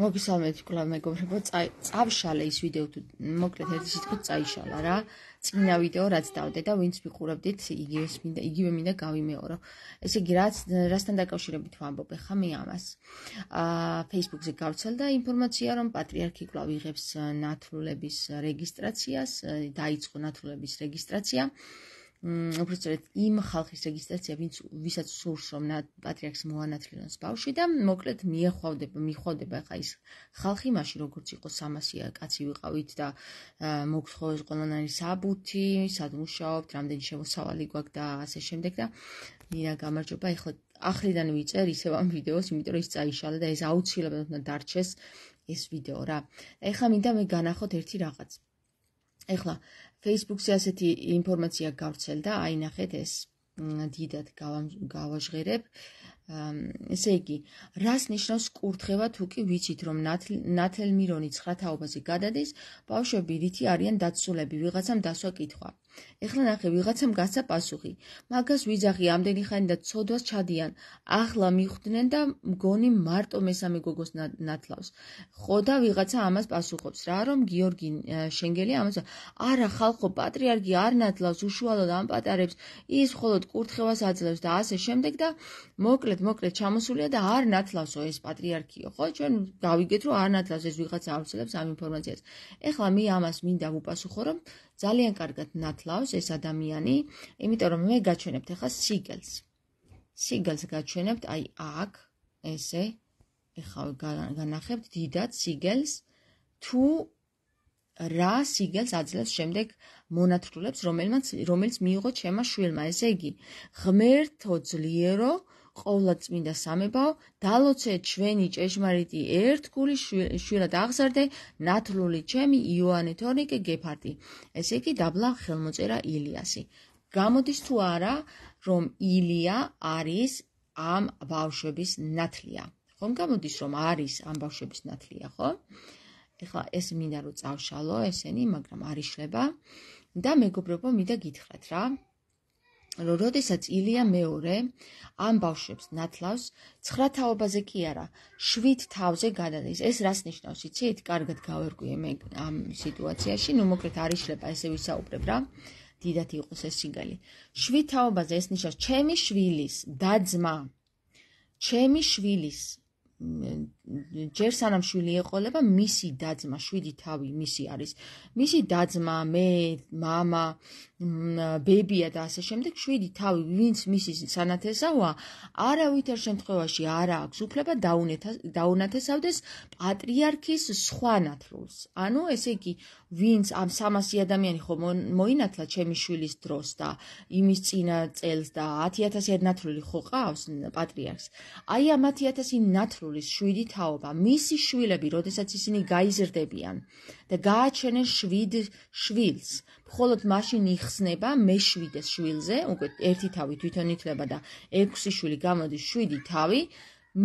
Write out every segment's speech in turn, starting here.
მოგესალმებით კლავ მეგობრებო წავშალე ის ვიდეო თუ მოკლედ ერთი სიტყვით წაიშალა რა წინა ვიდეო რაც დავდე და ვინც ვიყურებდით იგივეს მინდა იგივე მინდა გავიმეორო ესე იგი რაც რასთან დაკავშირებით ვამბობ ხა მე ამას აა Facebook-ზე გავცელდა ინფორმაცია რომ პატრიარქი კლავ იღებს э, ნათლულების რეგისტრაციას э, დაიწყო ნათლულების რეგისტრაცია აა მ უბრალოდ იმ ხალხის რეგისტრაცია, ვინც ვისაც სურს რომ პატრიარქს მოანათლიონს ბავშვი და მოკლედ მიეხავდება, მიხვდება ხა ის ხალხი, მაშინ როგორც იყო 300-ია კაცი ვიყავით და მოგცხოვეს ყველანაირი საბუთი, სად მუშაობთ, რამდენი შემოსავალი გვაქვს და ასე შემდეგ და მირა გამარჯობა, ეხლა ახლიდან ვიწერ ისევ ამ ვიდეოს, იმიტომ რომ ის წაიშალა და ეს აუცილებლად უნდა დარჩეს ეს ვიდეო რა. ეხლა მინდა მე განახოთ ერთი რაღაც. ეხლა Facebook-ზე ასეთი ინფორმაცია გავრცელდა, აი ნახეთ ეს. დიდად გავაჟღერებ. ესე იგი, რას ნიშნავს კურთხევა თუ კი ვიცით რომ ნათელმირონი ცხრა თაობაზე გადადის, ბავშვები რითი არიან დაცულები, ვიღაცამ დასვა კითხვა. ეხლა ნახე, ვიღაცამ გასცა პასუხი. მაგას ვიძახი ამდენი ხანი და ცოდვას ჩადიან. ახლა მიხვდნენ და მგონი მარტო მესამე გოგოს ნათლავს. ხო და ვიღაცა ამას პასუხობს, რა რომ გიორგი შენგელი ამას არა ხალხო პატრიარქი არ ნათლავს უშუალოდ ამპატარებს, ის მხოლოდ კურთხევას აძლევს და ასე შემდეგ და მოკლედ მოკლედ ჩამოსულია და არ ნათლავსო ეს პატრიარქიო, ხო? ჩვენ გავიგეთ რომ არ ნათლავს ეს ვიღაცა ამცლებს ამ ინფორმაციას. ეხლა მე ამას მინდა ვუპასუხო რომ ძალიან კარგად ნათლავს ეს ადამიანი, იმიტომ რომ მე გაჩვენებთ ახლა სიგელს. სიგელს გაჩვენებთ, აი აქ ესე ახლა განახებთ დიდად სიგელს თუ რა სიგელს აძლევს შემდეგ მონათრულებს რომელმაც რომელიც მიიღო ჩემმა შვილმა, ესე იგი ღმერთო ძლიერო ყოვლადწმინდა სამებაო დალოცე ჩვენი ჭეშმარიტი ერთგული შვილად აღზარდე ნათლული ჩემი იოანე თორნიკე გეფარდი ესე იგი დაბლა ხელმოწერა ილიასი გამოდის თუ არა რომ ილია არის ამ ბავშვების ნათლია ხომ გამოდის რომ არის ამ ბავშვების ნათლია ხო ეხლა ეს მინდა რომ წავშალო ესენი მაგრამ არიშლება და მეგობრებო მინდა გითხრათ რა რომ როდესაც ილია მეორე ამ ბავშვებს ნათლავს, 9 თაობაზე კი არა, 7 თავზე გადადის. ეს რას ნიშნავს, იცით? კარგად გავერკვიე მე ამ სიტუაციაში, ნუ მოკლედ არ იშლება ესე ვისაუბრებ რა. დიდათი იყოს ეს სიგალი. 7 თაობაზე ეს ნიშნავს ჩემი შვილის და ძმა. ჩემი შვილის ჯერ სანამ შვილი ეყოლება, მისი დაძმა, შვიდი თავი მისი არის. მისი დაძმა, მე, мама, ბებია და ასე შემდეგ, შვიდი თავი, ვინც მისი სანათესაა, არავითარ შემთხვევაში არ აქვს უფლება დაუნათესავდეს პატრიარქის სხვა ნათლულს. ანუ ესე იგი, ვინც ამ 300 ადამიანი ხო მოინათლა ჩემი შვილის დროს და იმის წინა წელს და 10000 ნათრული ხო ყავს პატრიარქს აი ამ 10000 ნათრულის შვიდი თაობა მისი შვილები როდესაც ისინი გაიზრდებიან და გააჩენენ შვიდ შვილს მხოლოდ მაშინ იხსნება მეშვიდეს შვილზე უკვე ერთი თავი თვითონ ითლება და ექვსი შვილი გამოდის შვიდი თავი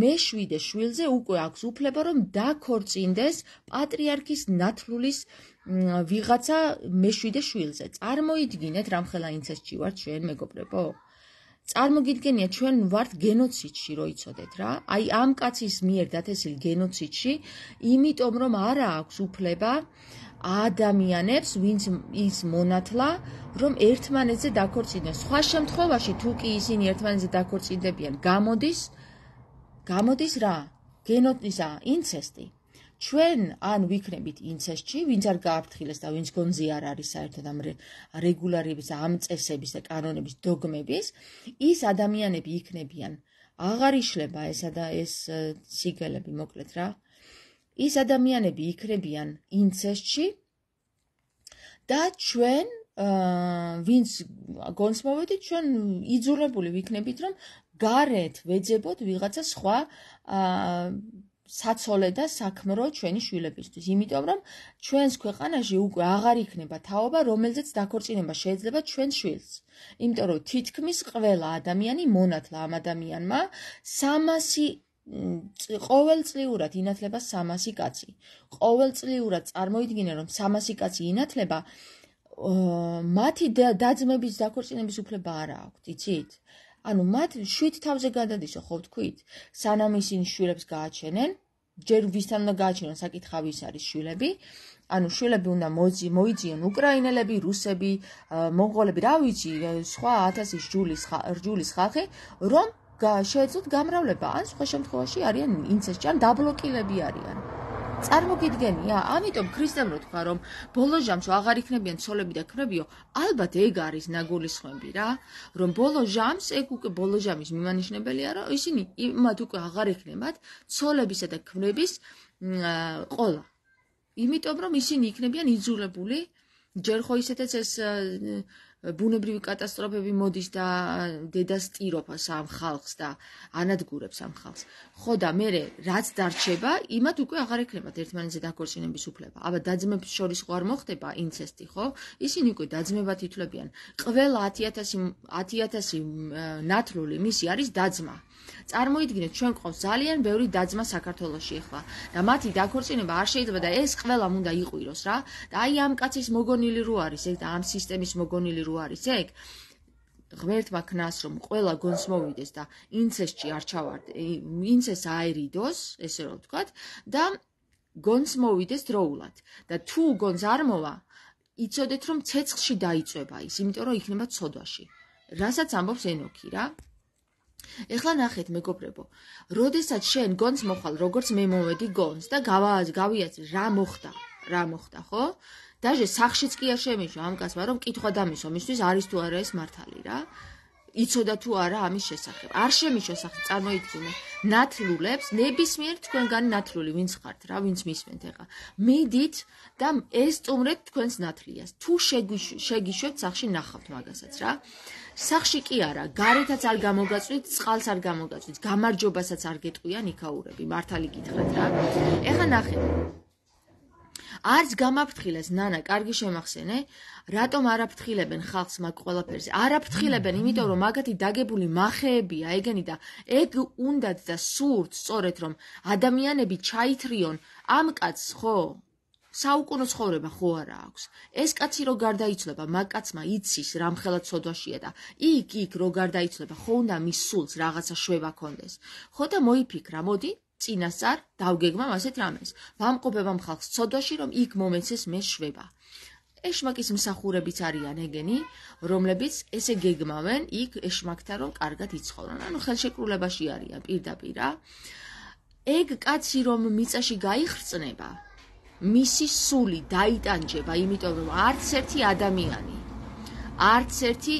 მეშვიდე შვილზე უკვე აქვს უფლება რომ დაქორწინდეს პატრიარქის ნათრულის ვიღაცა მეშვიდე შვილზე. წარმოიდგინეთ რამ ხელა ინცეს ჭივართ ჩვენ მეგობრებო? წარმოგიდგენია ჩვენ ვართ გენოციდში როიცოდეთ რა? აი ამ კაცის მიერ დათესილ გენოციდში, იმიტომ რომ არა აქვს უფლება ადამიანებს, ვინც ის მონათლა, რომ ერთმანეთზე დაქორწინდნენ. სხვა შემთხვევაში თუ კი ისინი ერთმანეთზე დაქორწინდებიან, გამოდის გამოდის რა? გენოციდა, ინცესტი. ჩვენ ან ვიქნებით ინცესტი, ვინც არ გააფრთხილეს და ვინც გონზე არ არის საერთოდ ამ რეგულარების, ამ წესების და კანონების დოგმების, ის ადამიანები იქნებიან. აღარ იშლება ესა და ეს სიგელები, მოკლედ რა. ის ადამიანები იქნებიან ინცესტი და ჩვენ აა ვინც გონს მოვედით, ჩვენ იძულებული ვიქნებით, რომ გარეთ ვეძებოთ ვიღაცა სხვა აა საცოლე და საქმრო ჩვენი შვილებისთვის, იმიტომ რომ ჩვენს ქვეყანაში უკვე აღარ იქნება თაობა, რომელზეც დაქორწინება შეიძლება ჩვენ შვილს. იმიტომ რომ თითქმის ყველა ადამიანი მონათლა ამ ადამიანმა 300 ყოველწლიურად ინათლება 300 კაცი. ყოველწლიურად წარმოიდგინენ რომ 300 კაცი ინათლება მათი დაძმების დაქორწინების უფლება არ აქვს, იცით? ანუ მათ შვით თავზე გადადისო ხო თქვით სანამ ისინ შვილებს გააჩენენ ჯერ ვისთან უნდა გააჩენონ საკითხავი ის არის შვილები ანუ შვილები უნდა მოიძიონ უკრაინელები რუსები მონღოლები რა ვიცი სხვა 1000 ჯულის ჯულის ხალხი რომ შეეძლოთ გამრავლება ან სხვა შემთხვევაში არიან ინცესტი ან დაბლოკილები არიან წარმოგიდგენია, ამიტომ ქრისტემ როთქვა, რომ ბოლო ჟამში აღარ იქნებიან ცოლები და ქმრებიო, ალბათ ეგ არის ნაგულისხმები რა, რომ ბოლო ჟამს ეგ უკვე ბოლო ჟამის მიმანიშნებელია, რომ ისინი იმათ უკვე აღარ ექნებათ ცოლებისა და ქმრების ყოლა. იმიტომ რომ ისინი იქნებიან იძულებული ჯერ ხო ისეთაც ეს ბუნებრივი კატასტროფები მოდის და დედას ტიროფას ამ ხალხს და ანადგურებს ამ ხალხს. ხო და მე რაც დარჩება, იმათ უკვე აღარ ეკრემათ ერთმანეთზე დაქორწინების უფლება. აბა დაძმებს შორის ხوار მოხდება ინცესტი, ხო? ისინი უკვე დაძმებად ითვლებიან. ყველა 10000 10000 ნათლული მისი არის დაძმა. წარმოიდგინეთ ჩვენ ყავს ძალიან ბევრი დაძმა საქართველოსში ახლა და მათი დაქორწინება არ შეიძლება და ეს ყველამ უნდა იყვიროს რა და აი ამ კაცის მოგონილი რო არის ეგ და ამ სისტემის მოგონილი რო არის ეგ ღმერთმა ქნას რომ ყველა გონს მოვიდეს და ინცესტი არ ჩავარდე ინცეს აერიდოს ესე რომ ვთქვათ და გონს მოვიდეს დროულად და თუ გონს არ მოვა იცოდეთ რომ ცეცხლში დაიწובה ის იმიტომ რომ იქნება ცოდვაში რასაც ამბობს ენოქი რა ეხლა ნახეთ მეგობრებო, როდესაც შენ გონს მოხვალ, როგორც მე მომედი გონს და გავააც გავიაცი რა მოხდა, რა მოხდა, ხო? даже სახშიც კი არ შემიშო ამ კაცმა რომ კითხვა დამისო მისთვის არის თუ არა ეს მართალი რა იცოდა თუ არა ამის შესახებ არ შემიშო სახში წარმოიდგინე ნათლულებს ნებისმიერ თქვენგანი ნათლული ვინც ხართ რა ვინც მისმენთ ეხა მედით და ეს წუმრეთ თქვენს ნათლიას თუ შეგიშვებთ სახში ნახავთ მაგასაც რა სახში კი არა, გარეთაც არ გამოგაწვით, წყალს არ გამოგაწვით, გამარჯობასაც არ გეტყვიან იქაურები, მართალი გითხრათ რა. ეხა ნახე. არც გამაფრთხილეს ნანა, კარგი შემახსენე, რატომ არაფრთხილებენ ხალხს მაგ ყველაფერზე? არაფრთხილებენ, იმიტომ რომ მაგათი დაგებული მახეებია, ეგენი და ეგ უნდათ და სურთ სწორედ რომ ადამიანები ჩაითრიონ ამ კაცს, ხო? საუკუნო ცხოვრება ხო არა აქვს ეს კაცი რო გარდაიცვლება მაგ კაცმა იცის რამხელად სოდვაშია და იქ იქ რო გარდაიცვლება ხო უნდა მის სულს რაღაცა შვება კონდეს ხო და მოიფიქრა მოდი წინასწარ დავგეგმამ ასეთ რამეს ვამყობებ ამ ხალხს სოდვაში რომ იქ მომენტს ეს მე შვება ეშმაკის მსახურებიც არიან ეგენი, რომლებიც ესე გეგმავენ იქ ეშმაკთან რომ კარგად იცხოვრონ. ანუ ხელშეკრულებაში არიან პირდაპირა. ეგ კაცი რომ მიწაში გაიხრწნება, მისი სული დაიტანჯება, იმიტომ რომ არც ერთი ადამიანი არც ერთი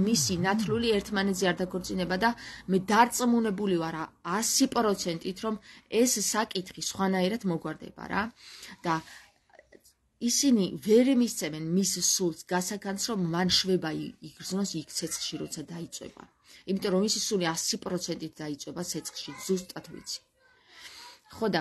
მისი ნათლული ერთმანეთზე არ დაგორძინება და მე დარწმუნებული ვარ 100%-ით რომ ეს საკითხი სხვანაირად მოგვარდება რა და ისინი ვერ მისცემენ მის სულს გასაკანს რომ მან შვება იგრძნოს იქ ცეცხლში როცა დაიწება იმიტომ რომ მისი სული 100%-ით დაიწება ცეცხლში ზუსტად ვიცი ხო და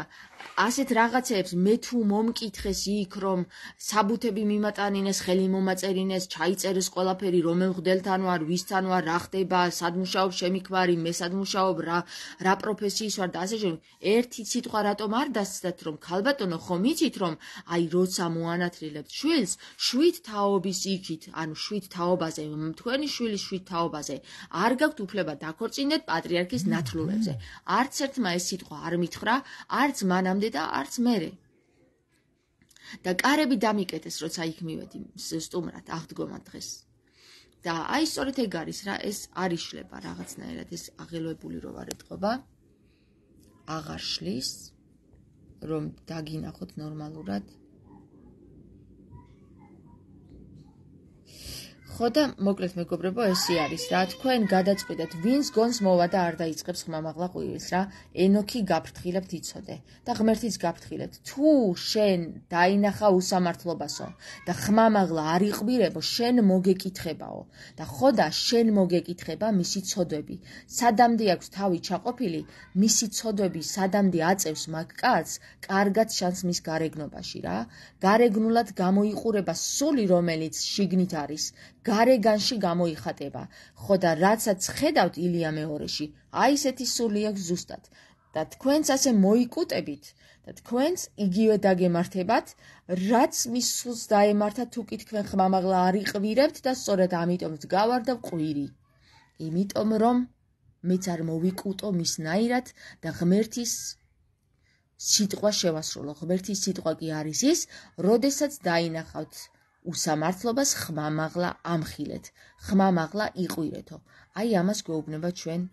ასეთ რაღაცებს მე თუ მომკითხეს იქ რომ საბუთები მიმატანინეს, ხელი მომაწერინეს, ჩაიწერეს ყველაფერი რომ მე ვხდელთან ვარ, ვისთან ვარ, რა ხდება, სად მუშაობ, შემი ქვარი, მე სად მუშაობ, რა რა პროფესიის ვარ და ასე შემდეგ. ერთი სიტყვა რატომ არ დასცდათ რომ ქალბატონო ხომ იცით რომ აი როცა მოანათრილებთ შვილს, შვით თაობის იქით, ანუ შვით თაობაზე, თქვენი შვილი შვით თაობაზე არ გაქვთ უფლება დაქორწინდეთ პატრიარქის ნათლულებზე. არც ერთმა ეს სიტყვა არ მითხრა არც მანამდე და არც მერე. და კარები დამიკეთეს, როცა იქ მივედი სტუმრად, აღდგომა დღეს. და აი სწორედ ეგ არის რა, ეს არიშლება რაღაცნაირად ეს აღელვებული რო ვარ ეთყობა. აღარ შლის რომ დაგინახოთ ნორმალურად. ხო და მოკლედ მეგობრებო ესე არის რა თქვენ გადაწყვეტეთ ვინს გონს მოვა და არ დაიწყებს ხმამაღლა ყვირილს რა ენოქი გაფრთხილებთ იცოდე და ღმერთის გაფრთხილებთ თუ შენ დაინახა უსამართლობასო და ხმამაღლა არ იყვირებო შენ მოგეკითხებაო და ხო და შენ მოგეკითხება მისი ცოდვები სადამდე აქვს თავი ჩაყოფილი მისი ცოდვები სადამდე აწევს მაგ კაცს კარგად შანს მის გარეგნობაში რა გარეგნულად გამოიყურება სული რომელიც შიგნით არის გარეგანში გამოიხატება. ხო და რაცაც ხედავთ ილია მეორეში, აი ესეთი სული აქვს ზუსტად. და თქვენც ასე მოიკუტებით და თქვენც იგივე დაგემართებათ, რაც მის სულს დაემართა თუ კი თქვენ ხმამაღლა არიყვირებთ და სწორედ ამიტომ გავარდა ყვირი. იმიტომ რომ მეც არ მოვიკუტო მისნაირად და ღმერთის სიტყვა შევასრულო. ღმერთის სიტყვა კი არის ის, როდესაც დაინახავთ უსამართლობას ხმამაღლა ამხილეთ, ხმამაღლა იყვირეთო. აი ამას გვეუბნება ჩვენ.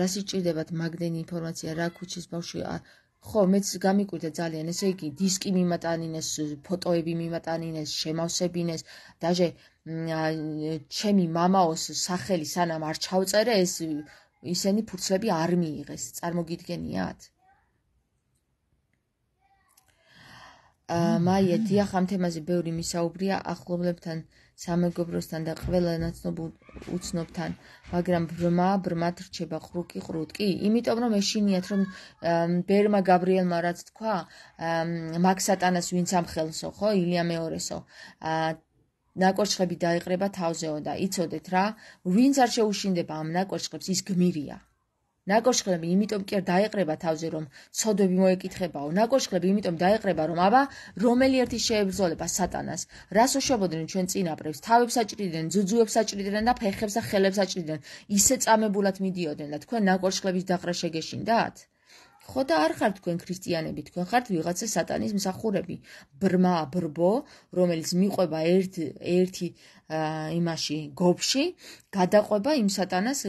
რა სიჭირდებათ მაგდენი ინფორმაცია რა ქუჩის ბავშვი ხო მეც გამიკვირდა ძალიან ესე იგი დისკი მიმატანინეს ფოტოები მიმატანინეს შემავსებინეს დაჟე ჩემი мамаოს სახელი სანამ არ ჩავწერე ეს ისენი ფურცლები არ მიიღეს წარმოგიდგენიათ მაია დიახ ამ თემაზე ბევრი მისაუბრია ახლობლებთან სამეგობროსთან და ყველა ნაცნობულ უცნობთან მაგრამ ბრმა ბრმად რჩება ხრუკი ხრუტკი იმიტომ რომ ეშინიათ რომ ბერმა გაბრიელმა რაც თქვა მაგ სატანას ვინც ამხელსო ხო ილია მეორესო ნაკოჩხები დაიყრება თავზეო და იცოდეთ რა ვინც არ შეუშინდება ამ ნაკოჩხებს ის გმირია ნაკოშხლები იმიტომ კი არ დაეყრება თავზე რომ ცოდები მოეკითხებაო ნაკოშხლები იმიტომ დაეყრება რომ აბა რომელი ერთი შეებრძოლება სატანას რას უშობოდნენ ჩვენ წინაპრებს თავებს აჭრიდნენ ძუძუებს აჭრიდნენ და ფეხებს და ხელებს აჭრიდნენ ისე წამებულად მიდიოდნენ და თქვენ ნაკოშხლების დაყრა შეგეშინდათ ხო და არ ხართ თქვენ ქრისტიანები, თქვენ ხართ ვიღაცა სატანის მსახურები, ბრმა, ბრბო, რომელიც მიყვება ერთ ერთი იმაში, გობში, გადაყვება იმ სატანას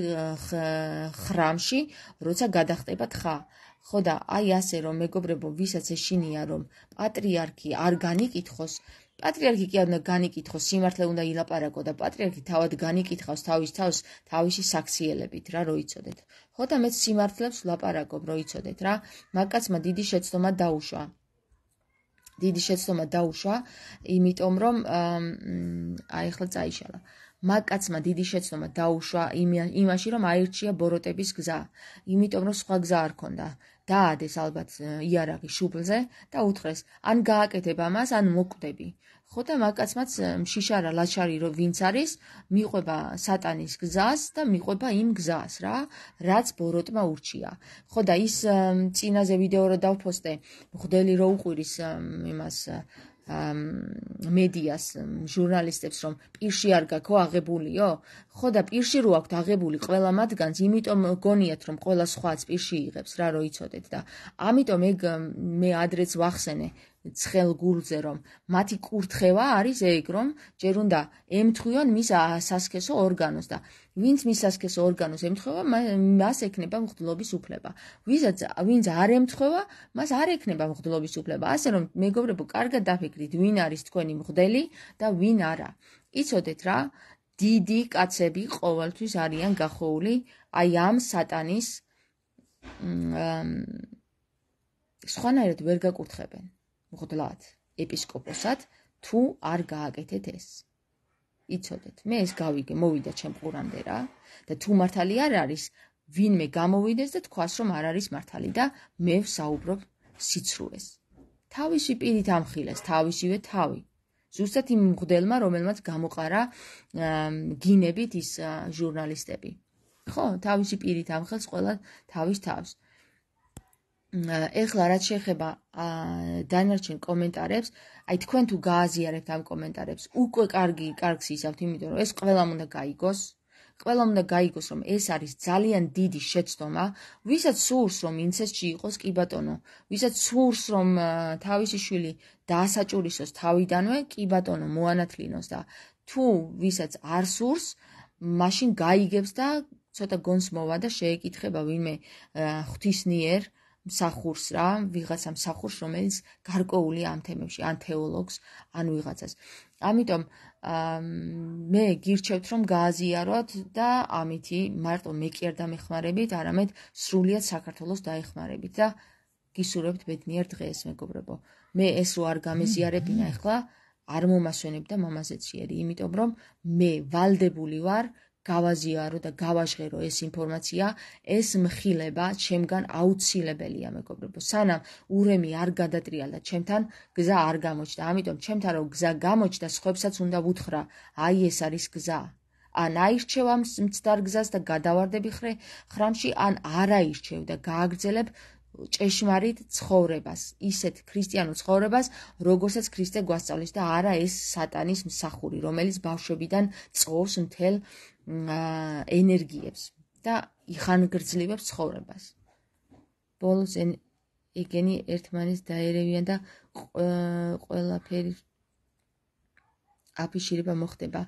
храмში, როცა გადახტება თხა. ხო და აი ასე რომ მეგობრებო, ვისაც ეშინია რომ პატრიარქი არ განიკითხოს პატრიარქი კი არ უნდა განიკითხოს, სიმართლე უნდა ილაპარაკო და პატრიარქი თავად განიკითხავს თავის თავს თავისი საქციელებით, რა როიცოდეთ. ხო და მე სიმართლებს ვლაპარაკობ, რომ იცოდეთ რა, მაკაცმა დიდი შეცდომა დაუშვა. დიდი შეცდომა დაუშვა, იმიტომ რომ აი ახლა წაიშალა. მაკაცმა დიდი შეცდომა დაუშვა იმაში, რომ აირჩია ბოროტების გზა, იმიტომ რომ სხვა გზა არ ქონდა. დაადეს ალბათ იარაღი შუბლზე და უთხრეს: "ან გააკეთებ ამას, ან მოკვდები." ხო და მაკაცმაც შიშარა ლაშარი რო ვინც არის მიყვება სატანის გზას და მიყვება იმ გზას რა რაც ბოროტმა ურჩია ხო და ის წინაზე ვიდეო რო დავფოსტე მღდელი რო უყურის იმას ამ მედიას ჟურნალისტებს რომ პირში არ გაქო აღებულიო? ხო და პირში რო აქვთ აღებული ყველა მათგანს, იმიტომ გონიათ რომ ყველა სხვაც პირში იღებს რა რო იცოდეთ და ამიტომ ეგ მე ადრეც ვახსენე, ცხელ გულზე რომ მათი კურთხევა არის ეგ რომ ჯერ უნდა ემთხვიონ მის სასქესო ორგანოს და ვინც მის სასქესო ორგანოს ემთხვევა მას ექნება მხდლობის უფლება ვისაც ვინც არ ემთხვევა მას არ ექნება მხდლობის უფლება ასე რომ მეგობრებო კარგად დაფიქრით ვინ არის თქვენი მხდელი და ვინ არა იცოდეთ რა დიდი კაცები ყოველთვის არიან გახოული აი ამ სატანის მ სხვანაირად ვერ გაკურთხებენ მღვდლად, ეპისკოპოსად თუ არ გააკეთეთ ეს. იცოდეთ, მე ეს გავიგე, მოვიდა ჩემ ყურანდე რა და თუ მართალი არ არის, ვინმე გამოვიდეს და თქვას რომ არ არის მართალი და მე ვსაუბრობ სიცრუეს. თავისი პირით ამხილეს, თავისივე თავი. ზუსტად იმ მღვდელმა, რომელმაც გამოყარა გინებით ის ჟურნალისტები. ხო, თავისი პირით ამხელს ყველა თავის თავს. ეხლა რაც შეეხება დანარჩენ კომენტარებს, აი თქვენ თუ გააზიარებთ ამ კომენტარებს, უკვე კარგი კარგს იცავთ, იმიტომ რომ ეს ყველამ უნდა გაიგოს. ყველამ უნდა გაიგოს, რომ ეს არის ძალიან დიდი შეცდომა, ვისაც სურს, რომ ინცესტში იყოს კი ბატონო, ვისაც სურს, რომ თავისი შვილი დაასაჭურისოს თავიდანვე, კი ბატონო, მოანათლინოს და თუ ვისაც არ სურს, მაშინ გაიგებს და ცოტა გონს მოვა და შეეკითხება ვინმე ღვთისნიერ, აა მსახურს რა, ვიღაცა მსახურს, რომელიც გარკვეული ამ თემებში, ან თეოლოგს, ან ვიღაცას. ამიტომ მე გირჩევთ რომ გააზიაროთ და ამითი მარტო მე კი არ დამეხმარებით, არამედ სრულიად საქართველოს დაეხმარებით და გისურვებთ ბედნიერ დღეს, მეგობრებო. მე ეს რო არ გამეზიარებინა ახლა არ მომასვენებ და მამაზეც შეერი, იმიტომ რომ მე ვალდებული ვარ გავაზიარო და გავაჟღერო ეს ინფორმაცია, ეს მხილება ჩემგან აუცილებელია, მეგობრებო. სანამ ურემი არ გადატრიალდა ჩემთან, გზა არ გამოჩნდა. ამიტომ ჩემთან რო გზა გამოჩნდა, ხუებსაც უნდა ვუთხრა, აი ეს არის გზა. ან აირჩევ ამ მცდარ გზას და გადავარდები ხრე ხრამში, ან არაირჩევ და გააგრძელებ ჭეშმარიტ ცხოვრებას, ისეთ ქრისტიანულ ცხოვრებას, როგორცაც ქრისტე გვასწავლის და არა ეს სატანის მსახური, რომელიც ბავშვებიდან წოვს მთელ ენერგიებს და იხანგრძლივებს ცხოვრებას. ბოლოს ეგენი ერთმანეთს დაერევიან და ყველაფერი აფიშირება მოხდება.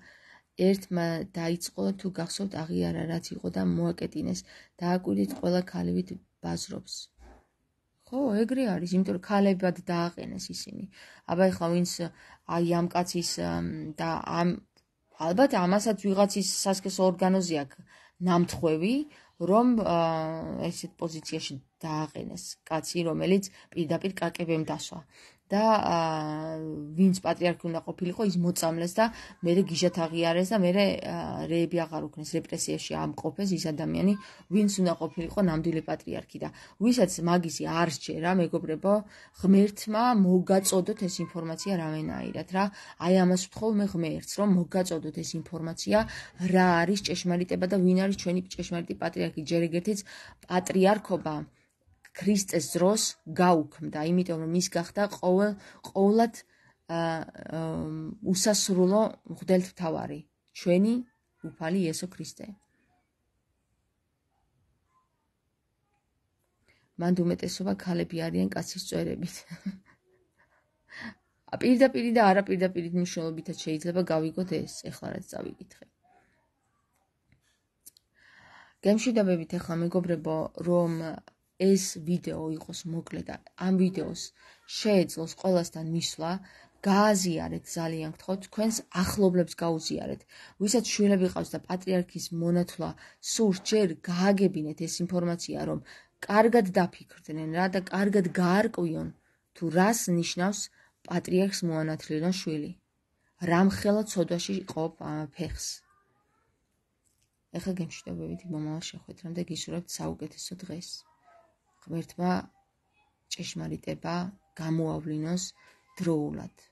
ერთმა დაიწყო თუ გახსოვთ აღიარა რაც იყო და მოაკეტინეს და აკვირით ყველა ქალივით ბაზრობს. ხო, ეგრე არის, იმიტომ რომ ქალებად დააყენეს ისინი. აბა ეხლა ვინც აი ამ კაცის და ამ ალბათ ამასაც ვიღაც ის სასქესო ორგანოზე აქვს ნამთხვევი, რომ ესეთ პოზიციაში დააყენეს კაცი, რომელიც პირდაპირ კაკებემ დასვა. და ვინც პატრიარქი უნდა ყოფილიყო, ის მოწამლეს და მე რე გიჟათ აღიარეს და მე რე რეები აღარ უქნეს რეპრესიაში ამყოფეს ის ადამიანი, ვინც უნდა ყოფილიყო ნამდვილი პატრიარქი და ვისაც მაგისი არ შეერა, მეგობრებო, ღმერთმა მოგაწოდოთ ეს ინფორმაცია რავენაირად რა. აი ამას ვთხოვ მე ღმერთს, რომ მოგაწოდოთ ეს ინფორმაცია, რა არის ჭეშმარიტება და ვინ არის ჩვენი ჭეშმარიტი პატრიარქი, ჯერ ერთიც პატრიარქობა. ქრისტეს ძрос გაუქმდა, იმიტომ რომ ის გახდა ყოველ ყოველად უსასრულო მღვდელმთავარი, ჩვენი უფალი იესო ქრისტე. მან უმეტესობა ქალები არიან კაცის წვერებით. პირდაპირ და არაპირდაპირ მნიშვნელობითაც შეიძლება გავიგოთ ეს, ეხლა რაც წავიკითხე. გემშვიდობებით ახლა მეგობრებო, რომ ეს ვიდეო იყოს მოკლე და ამ ვიდეოს შეეძლოს ყველასთან მისვლა გააზიარეთ ძალიან გთხოვთ თქვენს ახლობლებს გაუზიარეთ ვისაც შვილები ყავს და პატრიარქის მონათლა სურს ჯერ გააგებინეთ ეს ინფორმაცია რომ კარგად დაფიქრდნენ რა და კარგად გაარკვიონ თუ რას ნიშნავს პატრიარქს მონათლიდან შვილი რამხელა ცოდვაში ყოფ ფეხს ეხა გემშვიდობებით მომავალ შეხვედრამდე გისურვებთ საუკეთესო დღეს ღმერთმა ჭეშმარიტება გამოავლინოს დროულად.